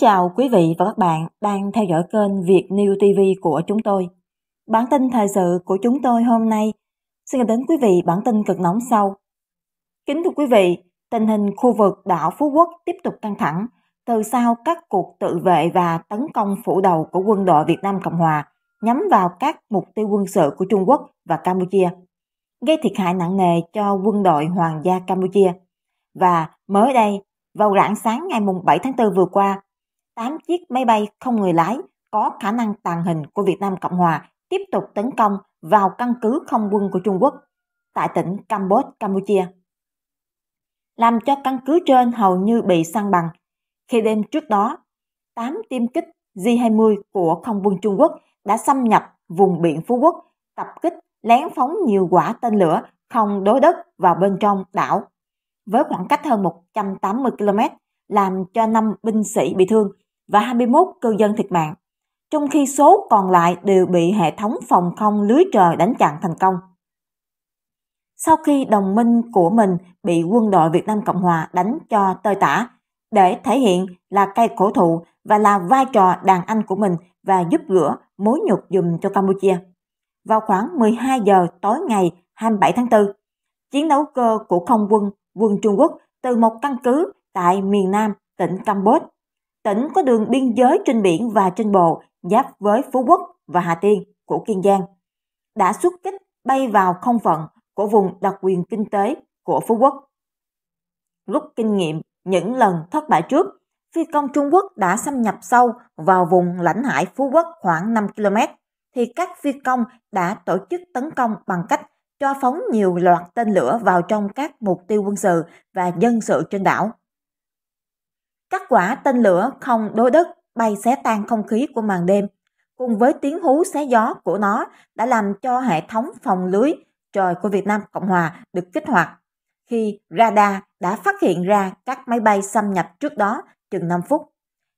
chào quý vị và các bạn đang theo dõi kênh Việt New TV của chúng tôi. Bản tin thời sự của chúng tôi hôm nay xin gửi đến quý vị bản tin cực nóng sau. Kính thưa quý vị, tình hình khu vực đảo Phú Quốc tiếp tục căng thẳng từ sau các cuộc tự vệ và tấn công phủ đầu của quân đội Việt Nam Cộng Hòa nhắm vào các mục tiêu quân sự của Trung Quốc và Campuchia, gây thiệt hại nặng nề cho quân đội Hoàng gia Campuchia. Và mới đây, vào rạng sáng ngày 7 tháng 4 vừa qua, 8 chiếc máy bay không người lái có khả năng tàn hình của Việt Nam Cộng Hòa tiếp tục tấn công vào căn cứ không quân của Trung Quốc tại tỉnh Campos, Campuchia. Làm cho căn cứ trên hầu như bị săn bằng. Khi đêm trước đó, 8 tiêm kích J-20 của không quân Trung Quốc đã xâm nhập vùng biển Phú Quốc, tập kích lén phóng nhiều quả tên lửa không đối đất vào bên trong đảo. Với khoảng cách hơn 180 km, làm cho 5 binh sĩ bị thương và 21 cư dân thiệt mạng, trong khi số còn lại đều bị hệ thống phòng không lưới trời đánh chặn thành công. Sau khi đồng minh của mình bị quân đội Việt Nam Cộng Hòa đánh cho tơi tả, để thể hiện là cây cổ thụ và là vai trò đàn anh của mình và giúp rửa mối nhục dùm cho Campuchia. Vào khoảng 12 giờ tối ngày 27 tháng 4, chiến đấu cơ của không quân quân Trung Quốc từ một căn cứ tại miền Nam tỉnh Campuchia tỉnh có đường biên giới trên biển và trên bộ giáp với Phú Quốc và Hà Tiên của Kiên Giang, đã xuất kích bay vào không phận của vùng đặc quyền kinh tế của Phú Quốc. Rút kinh nghiệm những lần thất bại trước, phi công Trung Quốc đã xâm nhập sâu vào vùng lãnh hải Phú Quốc khoảng 5 km, thì các phi công đã tổ chức tấn công bằng cách cho phóng nhiều loạt tên lửa vào trong các mục tiêu quân sự và dân sự trên đảo các quả tên lửa không đối đất bay xé tan không khí của màn đêm. Cùng với tiếng hú xé gió của nó đã làm cho hệ thống phòng lưới trời của Việt Nam Cộng Hòa được kích hoạt khi radar đã phát hiện ra các máy bay xâm nhập trước đó chừng 5 phút.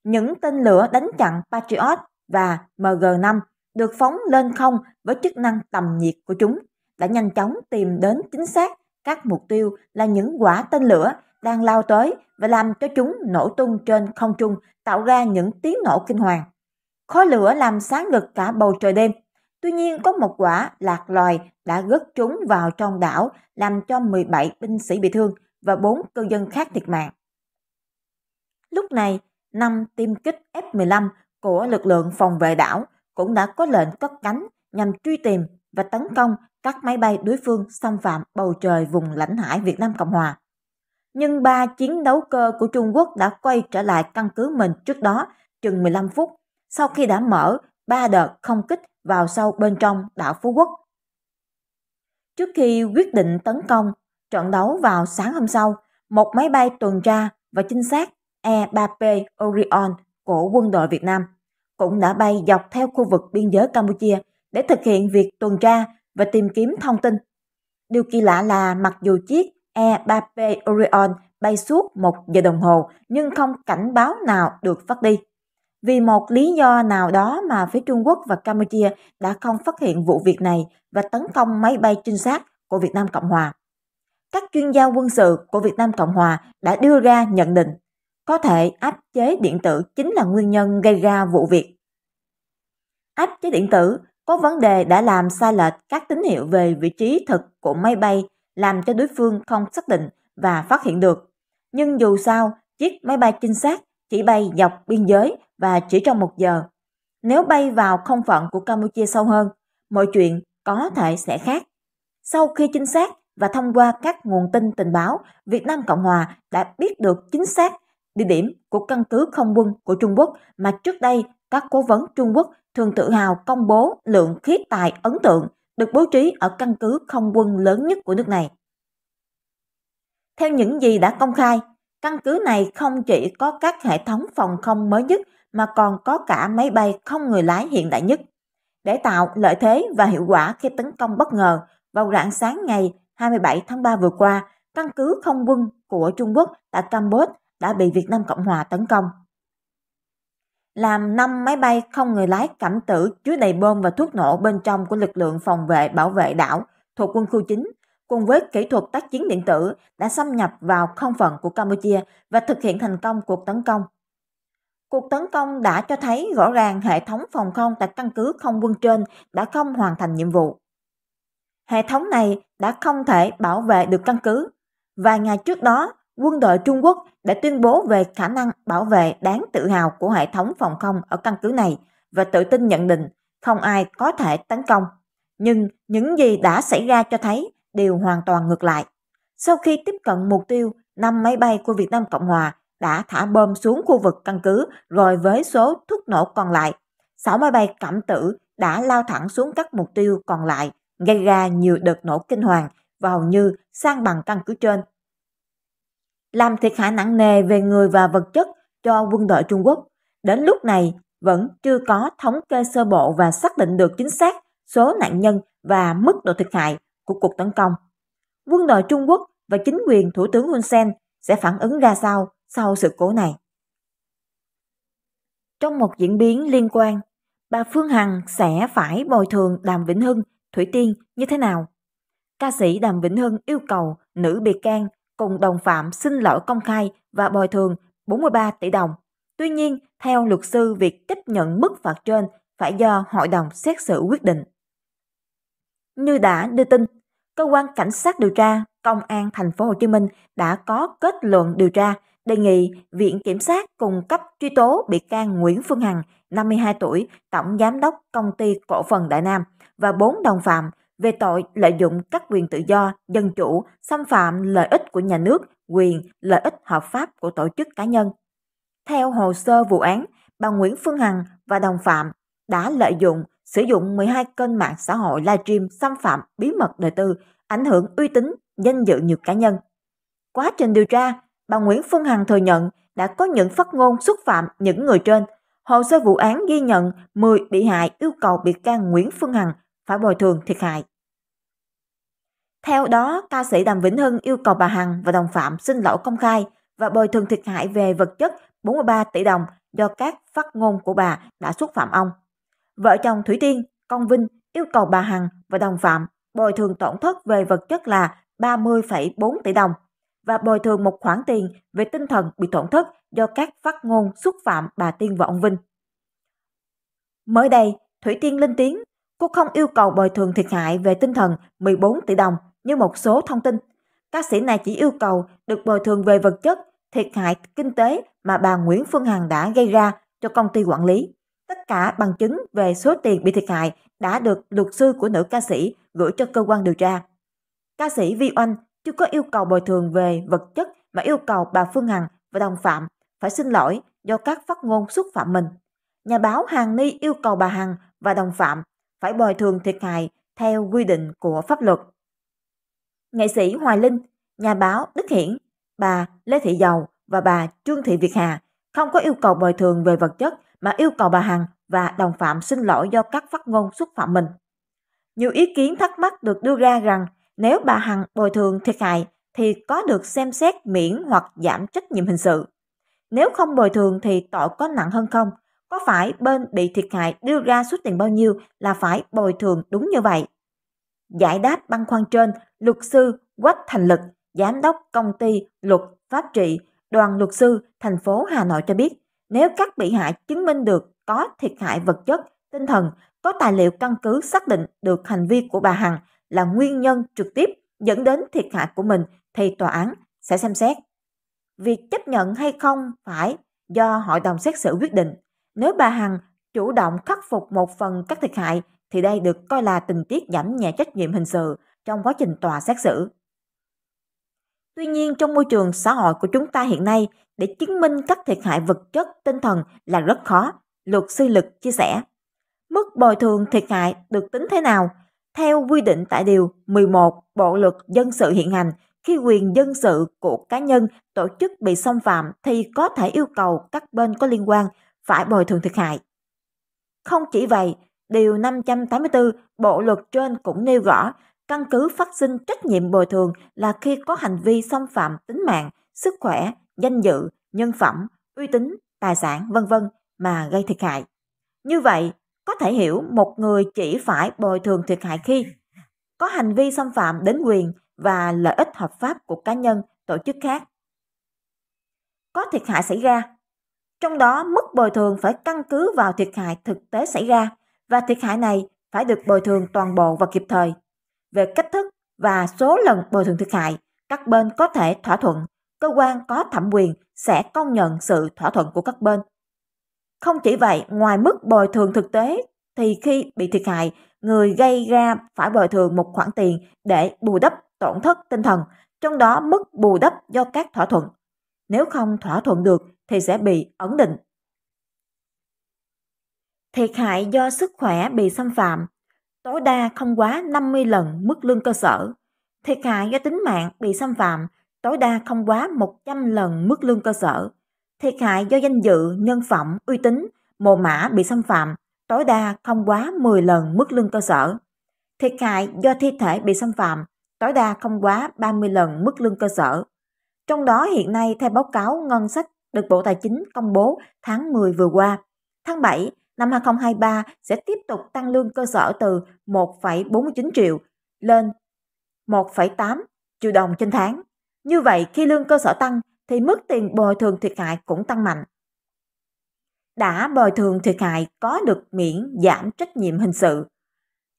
Những tên lửa đánh chặn Patriot và MG5 được phóng lên không với chức năng tầm nhiệt của chúng đã nhanh chóng tìm đến chính xác các mục tiêu là những quả tên lửa đang lao tới và làm cho chúng nổ tung trên không trung, tạo ra những tiếng nổ kinh hoàng. Khói lửa làm sáng ngực cả bầu trời đêm. Tuy nhiên có một quả lạc loài đã rớt chúng vào trong đảo, làm cho 17 binh sĩ bị thương và 4 cư dân khác thiệt mạng. Lúc này, năm tiêm kích F-15 của lực lượng phòng vệ đảo cũng đã có lệnh cất cánh nhằm truy tìm và tấn công các máy bay đối phương xâm phạm bầu trời vùng lãnh hải Việt Nam Cộng Hòa nhưng ba chiến đấu cơ của Trung Quốc đã quay trở lại căn cứ mình trước đó chừng 15 phút sau khi đã mở ba đợt không kích vào sâu bên trong đảo Phú Quốc. Trước khi quyết định tấn công, trận đấu vào sáng hôm sau, một máy bay tuần tra và trinh sát E-3P Orion của quân đội Việt Nam cũng đã bay dọc theo khu vực biên giới Campuchia để thực hiện việc tuần tra và tìm kiếm thông tin. Điều kỳ lạ là mặc dù chiếc E-3P Orion bay suốt một giờ đồng hồ nhưng không cảnh báo nào được phát đi. Vì một lý do nào đó mà phía Trung Quốc và Campuchia đã không phát hiện vụ việc này và tấn công máy bay trinh sát của Việt Nam Cộng Hòa. Các chuyên gia quân sự của Việt Nam Cộng Hòa đã đưa ra nhận định có thể áp chế điện tử chính là nguyên nhân gây ra vụ việc. Áp chế điện tử có vấn đề đã làm sai lệch các tín hiệu về vị trí thực của máy bay làm cho đối phương không xác định và phát hiện được. Nhưng dù sao, chiếc máy bay trinh sát chỉ bay dọc biên giới và chỉ trong một giờ. Nếu bay vào không phận của Campuchia sâu hơn, mọi chuyện có thể sẽ khác. Sau khi trinh sát và thông qua các nguồn tin tình báo, Việt Nam Cộng Hòa đã biết được chính xác địa điểm của căn cứ không quân của Trung Quốc mà trước đây các cố vấn Trung Quốc thường tự hào công bố lượng khí tài ấn tượng được bố trí ở căn cứ không quân lớn nhất của nước này. Theo những gì đã công khai, căn cứ này không chỉ có các hệ thống phòng không mới nhất mà còn có cả máy bay không người lái hiện đại nhất. Để tạo lợi thế và hiệu quả khi tấn công bất ngờ, vào rạng sáng ngày 27 tháng 3 vừa qua, căn cứ không quân của Trung Quốc tại Campuchia đã bị Việt Nam Cộng Hòa tấn công làm 5 máy bay không người lái cảnh tử chứa đầy bom và thuốc nổ bên trong của lực lượng phòng vệ bảo vệ đảo thuộc quân khu chính, cùng với kỹ thuật tác chiến điện tử đã xâm nhập vào không phận của Campuchia và thực hiện thành công cuộc tấn công. Cuộc tấn công đã cho thấy rõ ràng hệ thống phòng không tại căn cứ không quân trên đã không hoàn thành nhiệm vụ. Hệ thống này đã không thể bảo vệ được căn cứ. Vài ngày trước đó, quân đội Trung Quốc đã tuyên bố về khả năng bảo vệ đáng tự hào của hệ thống phòng không ở căn cứ này và tự tin nhận định không ai có thể tấn công. Nhưng những gì đã xảy ra cho thấy đều hoàn toàn ngược lại. Sau khi tiếp cận mục tiêu, năm máy bay của Việt Nam Cộng Hòa đã thả bom xuống khu vực căn cứ rồi với số thuốc nổ còn lại. 6 máy bay cảm tử đã lao thẳng xuống các mục tiêu còn lại, gây ra nhiều đợt nổ kinh hoàng và hầu như sang bằng căn cứ trên làm thiệt hại nặng nề về người và vật chất cho quân đội Trung Quốc. Đến lúc này vẫn chưa có thống kê sơ bộ và xác định được chính xác số nạn nhân và mức độ thiệt hại của cuộc tấn công. Quân đội Trung Quốc và chính quyền Thủ tướng Hun Sen sẽ phản ứng ra sao sau sự cố này. Trong một diễn biến liên quan, bà Phương Hằng sẽ phải bồi thường Đàm Vĩnh Hưng, Thủy Tiên như thế nào? Ca sĩ Đàm Vĩnh Hưng yêu cầu nữ bị can cùng đồng phạm xin lỗi công khai và bồi thường 43 tỷ đồng. Tuy nhiên, theo luật sư, việc chấp nhận mức phạt trên phải do hội đồng xét xử quyết định. Như đã đưa tin, cơ quan cảnh sát điều tra Công an thành phố Hồ Chí Minh đã có kết luận điều tra đề nghị Viện Kiểm sát cung cấp truy tố bị can Nguyễn Phương Hằng, 52 tuổi, Tổng Giám đốc Công ty Cổ phần Đại Nam và 4 đồng phạm về tội lợi dụng các quyền tự do, dân chủ, xâm phạm lợi ích của nhà nước, quyền, lợi ích hợp pháp của tổ chức cá nhân. Theo hồ sơ vụ án, bà Nguyễn Phương Hằng và đồng phạm đã lợi dụng sử dụng 12 kênh mạng xã hội livestream xâm phạm bí mật đời tư, ảnh hưởng uy tín, danh dự nhiều cá nhân. Quá trình điều tra, bà Nguyễn Phương Hằng thừa nhận đã có những phát ngôn xúc phạm những người trên. Hồ sơ vụ án ghi nhận 10 bị hại yêu cầu bị can Nguyễn Phương Hằng phải bồi thường thiệt hại. Theo đó, ca sĩ Đàm Vĩnh Hưng yêu cầu bà Hằng và đồng phạm xin lỗi công khai và bồi thường thiệt hại về vật chất 43 tỷ đồng do các phát ngôn của bà đã xúc phạm ông. Vợ chồng Thủy Tiên, Công Vinh yêu cầu bà Hằng và đồng phạm bồi thường tổn thất về vật chất là 30,4 tỷ đồng và bồi thường một khoản tiền về tinh thần bị tổn thất do các phát ngôn xúc phạm bà Tiên và ông Vinh. Mới đây, Thủy Tiên lên tiếng Cô không yêu cầu bồi thường thiệt hại về tinh thần 14 tỷ đồng như một số thông tin. Ca sĩ này chỉ yêu cầu được bồi thường về vật chất, thiệt hại kinh tế mà bà Nguyễn Phương Hằng đã gây ra cho công ty quản lý. Tất cả bằng chứng về số tiền bị thiệt hại đã được luật sư của nữ ca sĩ gửi cho cơ quan điều tra. Ca sĩ Vi Oanh chưa có yêu cầu bồi thường về vật chất mà yêu cầu bà Phương Hằng và đồng phạm phải xin lỗi do các phát ngôn xúc phạm mình. Nhà báo Hàng Ni yêu cầu bà Hằng và đồng phạm phải bồi thường thiệt hại theo quy định của pháp luật. Nghệ sĩ Hoài Linh, nhà báo Đức Hiển, bà Lê Thị Dầu và bà Trương Thị Việt Hà không có yêu cầu bồi thường về vật chất mà yêu cầu bà Hằng và đồng phạm xin lỗi do các phát ngôn xúc phạm mình. Nhiều ý kiến thắc mắc được đưa ra rằng nếu bà Hằng bồi thường thiệt hại thì có được xem xét miễn hoặc giảm trách nhiệm hình sự. Nếu không bồi thường thì tội có nặng hơn không có phải bên bị thiệt hại đưa ra số tiền bao nhiêu là phải bồi thường đúng như vậy? Giải đáp băn khoăn trên, luật sư Quách Thành Lực, giám đốc công ty luật pháp trị, đoàn luật sư thành phố Hà Nội cho biết, nếu các bị hại chứng minh được có thiệt hại vật chất, tinh thần, có tài liệu căn cứ xác định được hành vi của bà Hằng là nguyên nhân trực tiếp dẫn đến thiệt hại của mình thì tòa án sẽ xem xét. Việc chấp nhận hay không phải do hội đồng xét xử quyết định, nếu bà Hằng chủ động khắc phục một phần các thiệt hại thì đây được coi là tình tiết giảm nhẹ trách nhiệm hình sự trong quá trình tòa xét xử. Tuy nhiên trong môi trường xã hội của chúng ta hiện nay, để chứng minh các thiệt hại vật chất, tinh thần là rất khó, luật sư lực chia sẻ. Mức bồi thường thiệt hại được tính thế nào? Theo quy định tại Điều 11 Bộ Luật Dân sự hiện hành, khi quyền dân sự của cá nhân tổ chức bị xâm phạm thì có thể yêu cầu các bên có liên quan phải bồi thường thiệt hại. Không chỉ vậy, Điều 584 Bộ luật trên cũng nêu rõ căn cứ phát sinh trách nhiệm bồi thường là khi có hành vi xâm phạm tính mạng, sức khỏe, danh dự, nhân phẩm, uy tín, tài sản, vân vân mà gây thiệt hại. Như vậy, có thể hiểu một người chỉ phải bồi thường thiệt hại khi có hành vi xâm phạm đến quyền và lợi ích hợp pháp của cá nhân, tổ chức khác. Có thiệt hại xảy ra trong đó mức bồi thường phải căn cứ vào thiệt hại thực tế xảy ra và thiệt hại này phải được bồi thường toàn bộ và kịp thời. Về cách thức và số lần bồi thường thiệt hại, các bên có thể thỏa thuận, cơ quan có thẩm quyền sẽ công nhận sự thỏa thuận của các bên. Không chỉ vậy, ngoài mức bồi thường thực tế thì khi bị thiệt hại, người gây ra phải bồi thường một khoản tiền để bù đắp tổn thất tinh thần, trong đó mức bù đắp do các thỏa thuận. Nếu không thỏa thuận được thì sẽ bị ẩn định. Thiệt hại do sức khỏe bị xâm phạm tối đa không quá 50 lần mức lương cơ sở. Thiệt hại do tính mạng bị xâm phạm tối đa không quá 100 lần mức lương cơ sở. Thiệt hại do danh dự, nhân phẩm, uy tín, mồ mã bị xâm phạm tối đa không quá 10 lần mức lương cơ sở. Thiệt hại do thi thể bị xâm phạm tối đa không quá 30 lần mức lương cơ sở. Trong đó hiện nay theo báo cáo ngân sách được Bộ Tài chính công bố tháng 10 vừa qua. Tháng 7 năm 2023 sẽ tiếp tục tăng lương cơ sở từ 1,49 triệu lên 1,8 triệu đồng trên tháng. Như vậy, khi lương cơ sở tăng thì mức tiền bồi thường thiệt hại cũng tăng mạnh. Đã bồi thường thiệt hại có được miễn giảm trách nhiệm hình sự.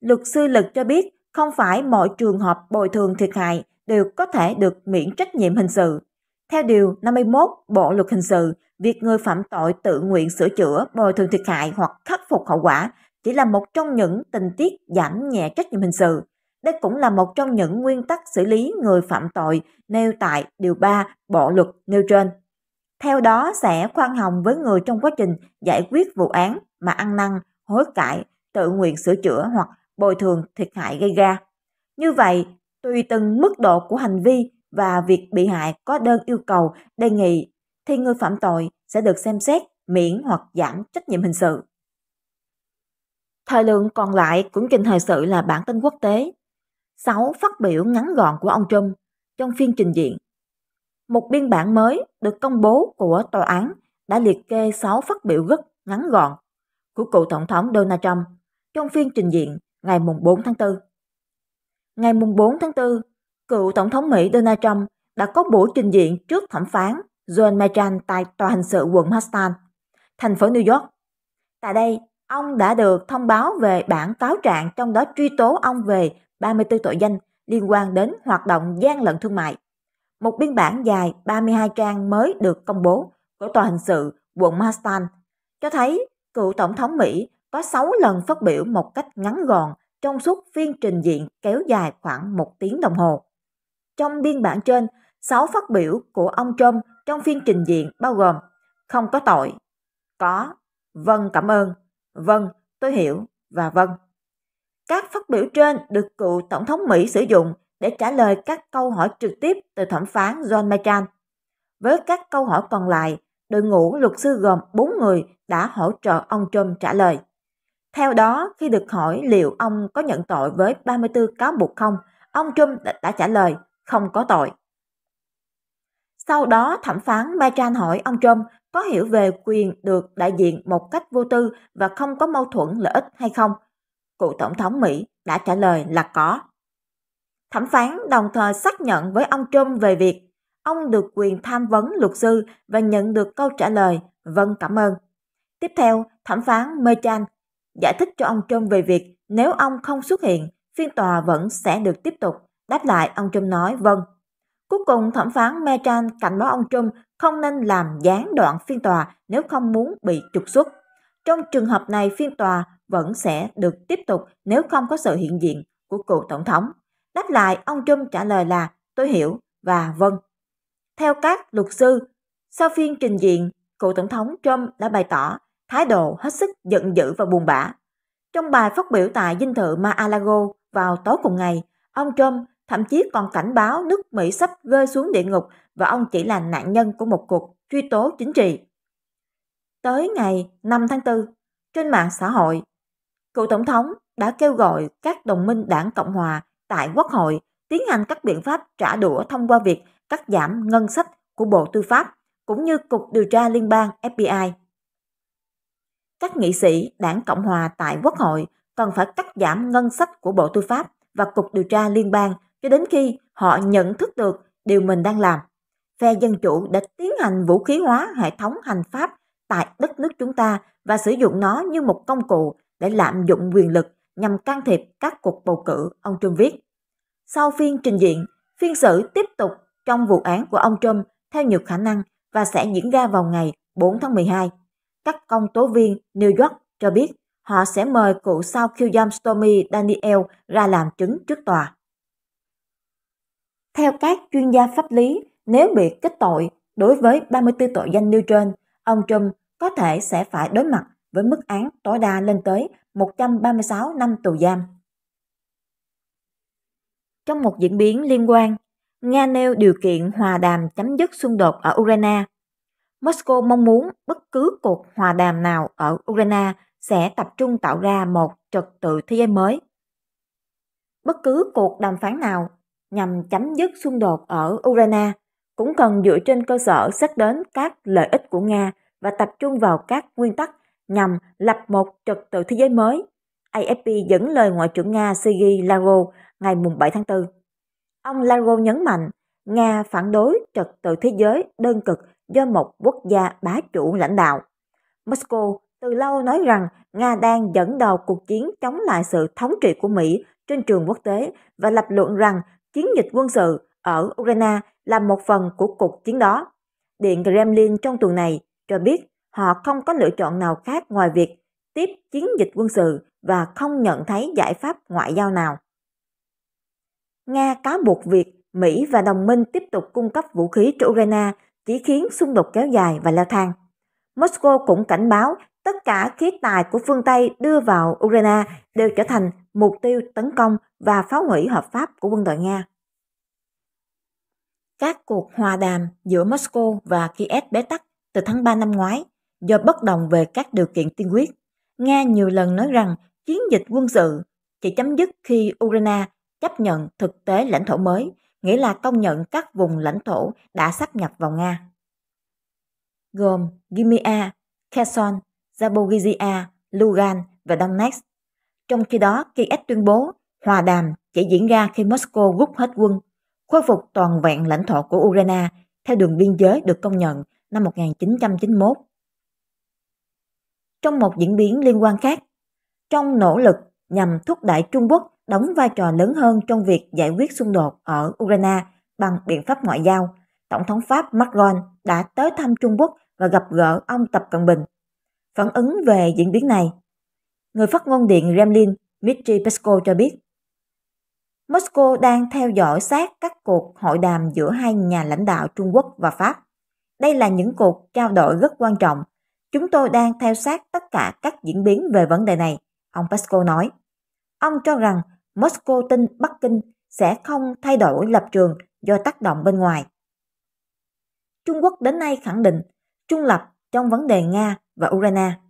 Luật sư Lực cho biết không phải mọi trường hợp bồi thường thiệt hại đều có thể được miễn trách nhiệm hình sự. Theo Điều 51 Bộ Luật Hình sự, việc người phạm tội tự nguyện sửa chữa, bồi thường thiệt hại hoặc khắc phục hậu quả chỉ là một trong những tình tiết giảm nhẹ trách nhiệm hình sự. Đây cũng là một trong những nguyên tắc xử lý người phạm tội nêu tại Điều 3 Bộ Luật nêu trên. Theo đó sẽ khoan hồng với người trong quá trình giải quyết vụ án mà ăn năn, hối cải, tự nguyện sửa chữa hoặc bồi thường thiệt hại gây ra. Như vậy, tùy từng mức độ của hành vi và việc bị hại có đơn yêu cầu, đề nghị thì người phạm tội sẽ được xem xét miễn hoặc giảm trách nhiệm hình sự. Thời lượng còn lại của trình thời sự là bản tin quốc tế. 6 phát biểu ngắn gọn của ông Trump trong phiên trình diện. Một biên bản mới được công bố của tòa án đã liệt kê 6 phát biểu rất ngắn gọn của cựu tổng thống Donald Trump trong phiên trình diện ngày 4 tháng 4. Ngày 4 tháng 4, Cựu Tổng thống Mỹ Donald Trump đã có buổi trình diện trước thẩm phán John Merchan tại Tòa hình sự quận Manhattan, thành phố New York. Tại đây, ông đã được thông báo về bản cáo trạng trong đó truy tố ông về 34 tội danh liên quan đến hoạt động gian lận thương mại. Một biên bản dài 32 trang mới được công bố của Tòa hình sự quận Manhattan cho thấy cựu Tổng thống Mỹ có 6 lần phát biểu một cách ngắn gọn trong suốt phiên trình diện kéo dài khoảng một tiếng đồng hồ. Trong biên bản trên, 6 phát biểu của ông Trump trong phiên trình diện bao gồm không có tội, có, vâng cảm ơn, vâng tôi hiểu và vâng. Các phát biểu trên được cựu Tổng thống Mỹ sử dụng để trả lời các câu hỏi trực tiếp từ thẩm phán John McCain. Với các câu hỏi còn lại, đội ngũ luật sư gồm 4 người đã hỗ trợ ông Trump trả lời. Theo đó, khi được hỏi liệu ông có nhận tội với 34 cáo buộc không, ông Trump đã, đã trả lời không có tội. Sau đó, thẩm phán Machan hỏi ông Trump có hiểu về quyền được đại diện một cách vô tư và không có mâu thuẫn lợi ích hay không. Cựu Tổng thống Mỹ đã trả lời là có. Thẩm phán đồng thời xác nhận với ông Trump về việc ông được quyền tham vấn luật sư và nhận được câu trả lời vâng cảm ơn. Tiếp theo, thẩm phán Mechan giải thích cho ông Trump về việc nếu ông không xuất hiện, phiên tòa vẫn sẽ được tiếp tục. Đáp lại, ông Trump nói vâng. Cuối cùng, thẩm phán Mechan cảnh báo ông Trump không nên làm gián đoạn phiên tòa nếu không muốn bị trục xuất. Trong trường hợp này, phiên tòa vẫn sẽ được tiếp tục nếu không có sự hiện diện của cựu tổng thống. Đáp lại, ông Trump trả lời là tôi hiểu và vâng. Theo các luật sư, sau phiên trình diện, cựu tổng thống Trump đã bày tỏ thái độ hết sức giận dữ và buồn bã. Trong bài phát biểu tại dinh thự Mar-a-Lago vào tối cùng ngày, ông Trump thậm chí còn cảnh báo nước Mỹ sắp rơi xuống địa ngục và ông chỉ là nạn nhân của một cuộc truy tố chính trị. Tới ngày 5 tháng 4, trên mạng xã hội, cựu tổng thống đã kêu gọi các đồng minh đảng Cộng Hòa tại Quốc hội tiến hành các biện pháp trả đũa thông qua việc cắt giảm ngân sách của Bộ Tư pháp cũng như Cục Điều tra Liên bang FBI. Các nghị sĩ đảng Cộng Hòa tại Quốc hội cần phải cắt giảm ngân sách của Bộ Tư pháp và Cục Điều tra Liên bang cho đến khi họ nhận thức được điều mình đang làm. Phe Dân Chủ đã tiến hành vũ khí hóa hệ thống hành pháp tại đất nước chúng ta và sử dụng nó như một công cụ để lạm dụng quyền lực nhằm can thiệp các cuộc bầu cử, ông Trump viết. Sau phiên trình diện, phiên xử tiếp tục trong vụ án của ông Trump theo nhiều khả năng và sẽ diễn ra vào ngày 4 tháng 12. Các công tố viên New York cho biết họ sẽ mời cựu sao khiêu dâm Stormy Daniel ra làm chứng trước tòa. Theo các chuyên gia pháp lý, nếu bị kết tội đối với 34 tội danh nêu trên, ông Trump có thể sẽ phải đối mặt với mức án tối đa lên tới 136 năm tù giam. Trong một diễn biến liên quan, Nga nêu điều kiện hòa đàm chấm dứt xung đột ở Ukraine. Moscow mong muốn bất cứ cuộc hòa đàm nào ở Ukraine sẽ tập trung tạo ra một trật tự thế giới mới. Bất cứ cuộc đàm phán nào nhằm chấm dứt xung đột ở Ukraine cũng cần dựa trên cơ sở xét đến các lợi ích của Nga và tập trung vào các nguyên tắc nhằm lập một trật tự thế giới mới. AFP dẫn lời Ngoại trưởng Nga Sergei Lavrov ngày 7 tháng 4. Ông Lavrov nhấn mạnh Nga phản đối trật tự thế giới đơn cực do một quốc gia bá chủ lãnh đạo. Moscow từ lâu nói rằng Nga đang dẫn đầu cuộc chiến chống lại sự thống trị của Mỹ trên trường quốc tế và lập luận rằng chiến dịch quân sự ở Ukraine là một phần của cuộc chiến đó. Điện Kremlin trong tuần này cho biết họ không có lựa chọn nào khác ngoài việc tiếp chiến dịch quân sự và không nhận thấy giải pháp ngoại giao nào. Nga cáo buộc việc Mỹ và đồng minh tiếp tục cung cấp vũ khí cho Ukraine chỉ khiến xung đột kéo dài và leo thang. Moscow cũng cảnh báo tất cả khí tài của phương Tây đưa vào Ukraine đều trở thành mục tiêu tấn công và phá hủy hợp pháp của quân đội Nga. Các cuộc hòa đàm giữa Moscow và Kiev bế tắc từ tháng 3 năm ngoái do bất đồng về các điều kiện tiên quyết. Nga nhiều lần nói rằng chiến dịch quân sự chỉ chấm dứt khi Ukraine chấp nhận thực tế lãnh thổ mới, nghĩa là công nhận các vùng lãnh thổ đã sáp nhập vào Nga. Gồm Crimea, Kherson, Zaporizhia, Lugan và Donetsk. Trong khi đó, Kiev tuyên bố hòa đàm chỉ diễn ra khi Moscow rút hết quân, khôi phục toàn vẹn lãnh thổ của Ukraine theo đường biên giới được công nhận năm 1991. Trong một diễn biến liên quan khác, trong nỗ lực nhằm thúc đẩy Trung Quốc đóng vai trò lớn hơn trong việc giải quyết xung đột ở Ukraine bằng biện pháp ngoại giao, Tổng thống Pháp Macron đã tới thăm Trung Quốc và gặp gỡ ông Tập Cận Bình. Phản ứng về diễn biến này, Người phát ngôn điện Kremlin Dmitry Peskov cho biết, Moscow đang theo dõi sát các cuộc hội đàm giữa hai nhà lãnh đạo Trung Quốc và Pháp. Đây là những cuộc trao đổi rất quan trọng. Chúng tôi đang theo sát tất cả các diễn biến về vấn đề này, ông Peskov nói. Ông cho rằng Moscow tin Bắc Kinh sẽ không thay đổi lập trường do tác động bên ngoài. Trung Quốc đến nay khẳng định trung lập trong vấn đề Nga và Ukraine.